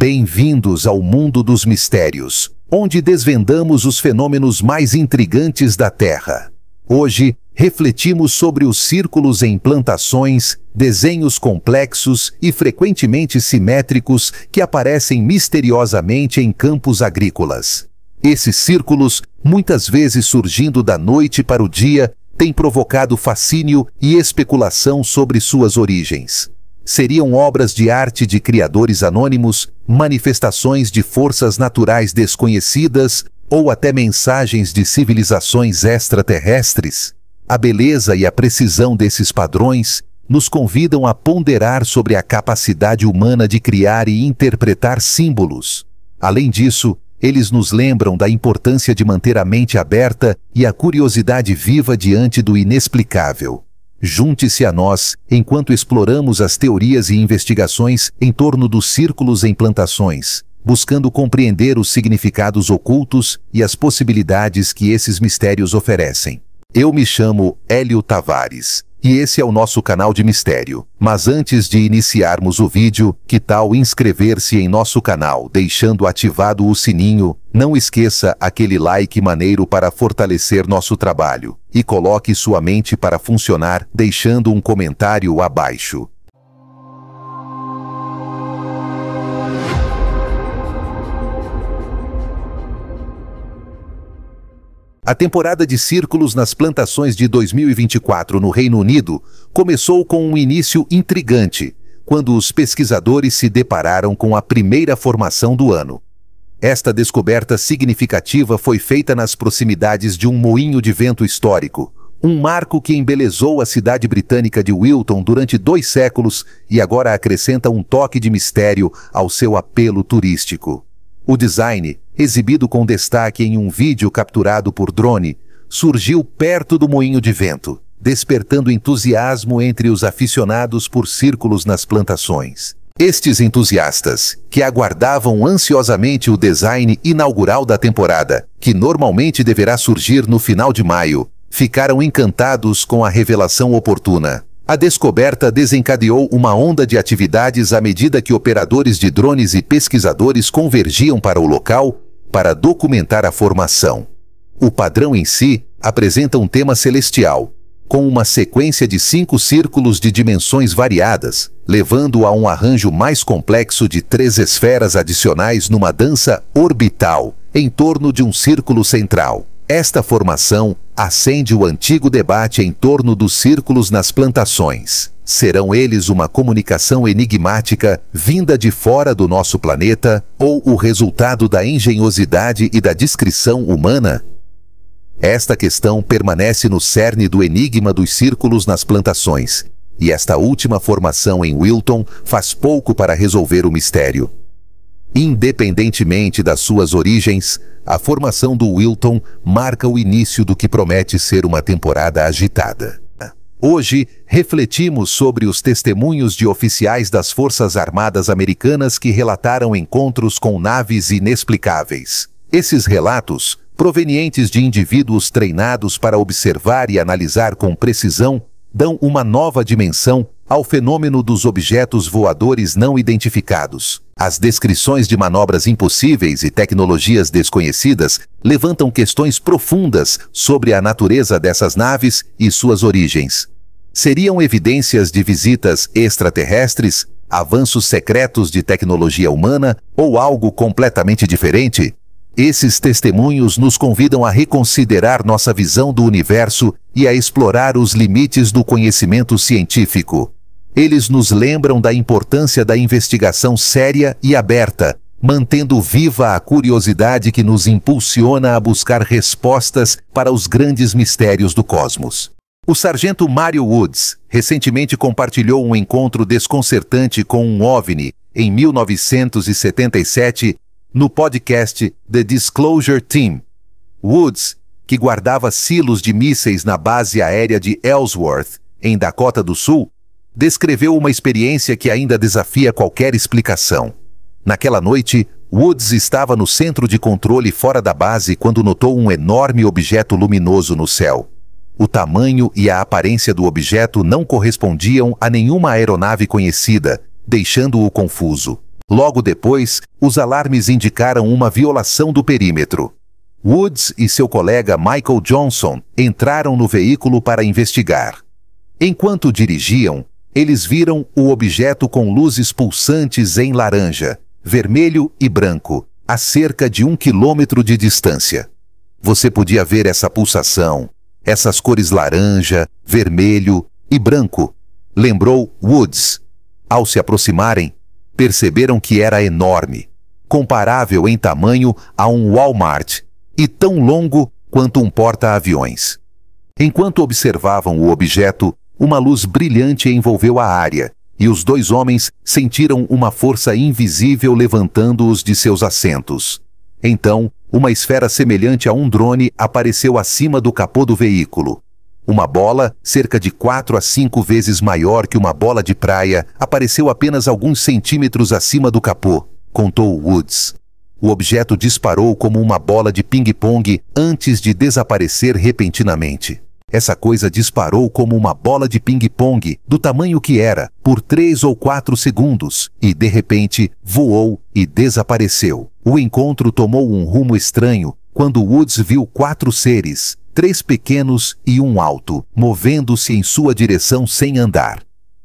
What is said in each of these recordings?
Bem-vindos ao mundo dos mistérios, onde desvendamos os fenômenos mais intrigantes da Terra. Hoje, refletimos sobre os círculos em plantações, desenhos complexos e frequentemente simétricos que aparecem misteriosamente em campos agrícolas. Esses círculos, muitas vezes surgindo da noite para o dia, têm provocado fascínio e especulação sobre suas origens. Seriam obras de arte de criadores anônimos, manifestações de forças naturais desconhecidas ou até mensagens de civilizações extraterrestres, a beleza e a precisão desses padrões nos convidam a ponderar sobre a capacidade humana de criar e interpretar símbolos. Além disso, eles nos lembram da importância de manter a mente aberta e a curiosidade viva diante do inexplicável. Junte-se a nós enquanto exploramos as teorias e investigações em torno dos círculos em plantações, buscando compreender os significados ocultos e as possibilidades que esses mistérios oferecem. Eu me chamo Hélio Tavares e esse é o nosso canal de mistério. Mas antes de iniciarmos o vídeo, que tal inscrever-se em nosso canal deixando ativado o sininho? Não esqueça aquele like maneiro para fortalecer nosso trabalho. E coloque sua mente para funcionar deixando um comentário abaixo. A temporada de círculos nas plantações de 2024 no Reino Unido começou com um início intrigante, quando os pesquisadores se depararam com a primeira formação do ano. Esta descoberta significativa foi feita nas proximidades de um moinho de vento histórico, um marco que embelezou a cidade britânica de Wilton durante dois séculos e agora acrescenta um toque de mistério ao seu apelo turístico. O design, exibido com destaque em um vídeo capturado por drone, surgiu perto do moinho de vento, despertando entusiasmo entre os aficionados por círculos nas plantações. Estes entusiastas, que aguardavam ansiosamente o design inaugural da temporada, que normalmente deverá surgir no final de maio, ficaram encantados com a revelação oportuna. A descoberta desencadeou uma onda de atividades à medida que operadores de drones e pesquisadores convergiam para o local para documentar a formação. O padrão em si apresenta um tema celestial, com uma sequência de cinco círculos de dimensões variadas, levando a um arranjo mais complexo de três esferas adicionais numa dança orbital em torno de um círculo central. Esta formação acende o antigo debate em torno dos círculos nas plantações serão eles uma comunicação enigmática vinda de fora do nosso planeta ou o resultado da engenhosidade e da discrição humana? Esta questão permanece no cerne do enigma dos círculos nas plantações, e esta última formação em Wilton faz pouco para resolver o mistério. Independentemente das suas origens, a formação do Wilton marca o início do que promete ser uma temporada agitada. Hoje, refletimos sobre os testemunhos de oficiais das Forças Armadas Americanas que relataram encontros com naves inexplicáveis. Esses relatos, provenientes de indivíduos treinados para observar e analisar com precisão dão uma nova dimensão ao fenômeno dos objetos voadores não identificados. As descrições de manobras impossíveis e tecnologias desconhecidas levantam questões profundas sobre a natureza dessas naves e suas origens. Seriam evidências de visitas extraterrestres, avanços secretos de tecnologia humana ou algo completamente diferente? Esses testemunhos nos convidam a reconsiderar nossa visão do universo e a explorar os limites do conhecimento científico. Eles nos lembram da importância da investigação séria e aberta, mantendo viva a curiosidade que nos impulsiona a buscar respostas para os grandes mistérios do cosmos. O sargento Mario Woods recentemente compartilhou um encontro desconcertante com um OVNI em 1977 no podcast The Disclosure Team. Woods, que guardava silos de mísseis na base aérea de Ellsworth, em Dakota do Sul, descreveu uma experiência que ainda desafia qualquer explicação. Naquela noite, Woods estava no centro de controle fora da base quando notou um enorme objeto luminoso no céu. O tamanho e a aparência do objeto não correspondiam a nenhuma aeronave conhecida, deixando-o confuso. Logo depois, os alarmes indicaram uma violação do perímetro. Woods e seu colega Michael Johnson entraram no veículo para investigar. Enquanto dirigiam, eles viram o objeto com luzes pulsantes em laranja, vermelho e branco, a cerca de um quilômetro de distância. Você podia ver essa pulsação, essas cores laranja, vermelho e branco, lembrou Woods. Ao se aproximarem, perceberam que era enorme, comparável em tamanho a um Walmart e tão longo quanto um porta-aviões. Enquanto observavam o objeto, uma luz brilhante envolveu a área, e os dois homens sentiram uma força invisível levantando-os de seus assentos. Então, uma esfera semelhante a um drone apareceu acima do capô do veículo. Uma bola, cerca de 4 a 5 vezes maior que uma bola de praia, apareceu apenas alguns centímetros acima do capô, contou Woods. O objeto disparou como uma bola de ping-pong antes de desaparecer repentinamente. Essa coisa disparou como uma bola de ping-pong, do tamanho que era, por três ou quatro segundos, e de repente voou e desapareceu. O encontro tomou um rumo estranho quando Woods viu quatro seres, três pequenos e um alto, movendo-se em sua direção sem andar.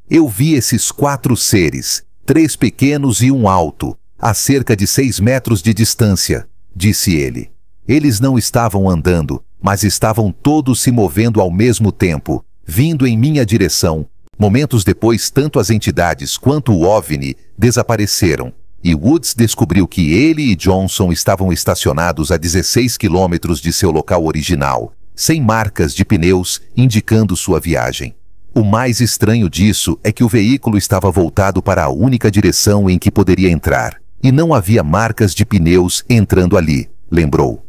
Eu vi esses quatro seres, três pequenos e um alto, a cerca de seis metros de distância, disse ele. Eles não estavam andando, mas estavam todos se movendo ao mesmo tempo, vindo em minha direção. Momentos depois, tanto as entidades quanto o OVNI desapareceram e Woods descobriu que ele e Johnson estavam estacionados a 16 quilômetros de seu local original, sem marcas de pneus indicando sua viagem. O mais estranho disso é que o veículo estava voltado para a única direção em que poderia entrar, e não havia marcas de pneus entrando ali, lembrou.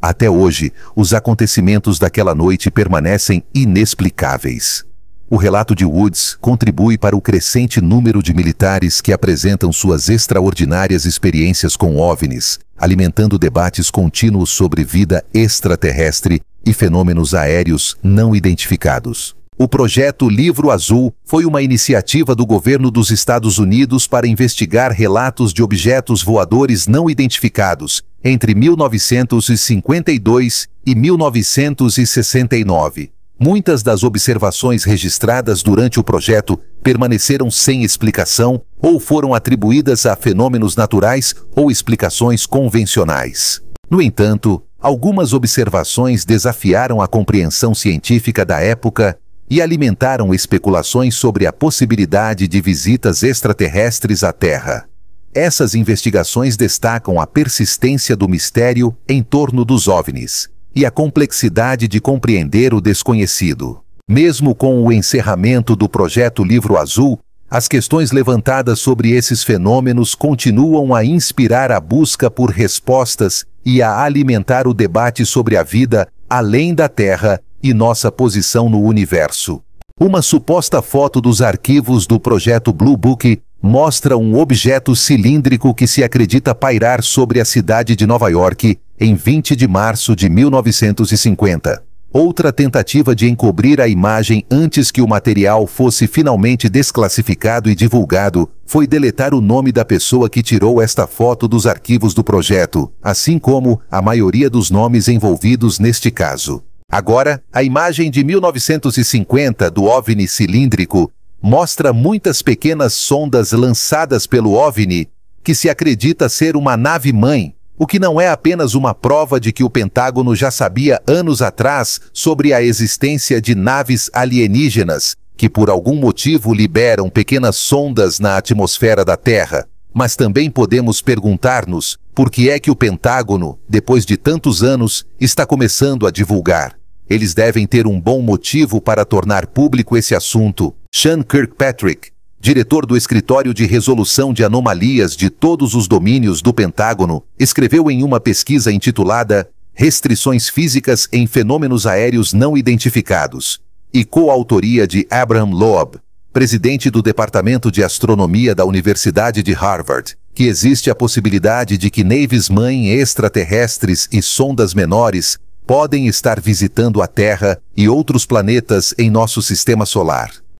Até hoje, os acontecimentos daquela noite permanecem inexplicáveis. O relato de Woods contribui para o crescente número de militares que apresentam suas extraordinárias experiências com OVNIs, alimentando debates contínuos sobre vida extraterrestre e fenômenos aéreos não identificados. O projeto Livro Azul foi uma iniciativa do governo dos Estados Unidos para investigar relatos de objetos voadores não identificados entre 1952 e 1969. Muitas das observações registradas durante o projeto permaneceram sem explicação ou foram atribuídas a fenômenos naturais ou explicações convencionais. No entanto, algumas observações desafiaram a compreensão científica da época e alimentaram especulações sobre a possibilidade de visitas extraterrestres à Terra. Essas investigações destacam a persistência do mistério em torno dos OVNIs, e a complexidade de compreender o desconhecido. Mesmo com o encerramento do projeto Livro Azul, as questões levantadas sobre esses fenômenos continuam a inspirar a busca por respostas e a alimentar o debate sobre a vida além da Terra e nossa posição no universo. Uma suposta foto dos arquivos do projeto Blue Book mostra um objeto cilíndrico que se acredita pairar sobre a cidade de Nova York em 20 de março de 1950. Outra tentativa de encobrir a imagem antes que o material fosse finalmente desclassificado e divulgado foi deletar o nome da pessoa que tirou esta foto dos arquivos do projeto, assim como a maioria dos nomes envolvidos neste caso. Agora, a imagem de 1950 do OVNI cilíndrico mostra muitas pequenas sondas lançadas pelo OVNI, que se acredita ser uma nave-mãe, o que não é apenas uma prova de que o Pentágono já sabia anos atrás sobre a existência de naves alienígenas, que por algum motivo liberam pequenas sondas na atmosfera da Terra. Mas também podemos perguntar-nos por que é que o Pentágono, depois de tantos anos, está começando a divulgar eles devem ter um bom motivo para tornar público esse assunto. Sean Kirkpatrick, diretor do Escritório de Resolução de Anomalias de todos os domínios do Pentágono, escreveu em uma pesquisa intitulada Restrições Físicas em Fenômenos Aéreos Não Identificados, e coautoria de Abraham Loeb, presidente do Departamento de Astronomia da Universidade de Harvard, que existe a possibilidade de que naves-mãe extraterrestres e sondas menores podem estar visitando a Terra e outros planetas em nosso sistema solar.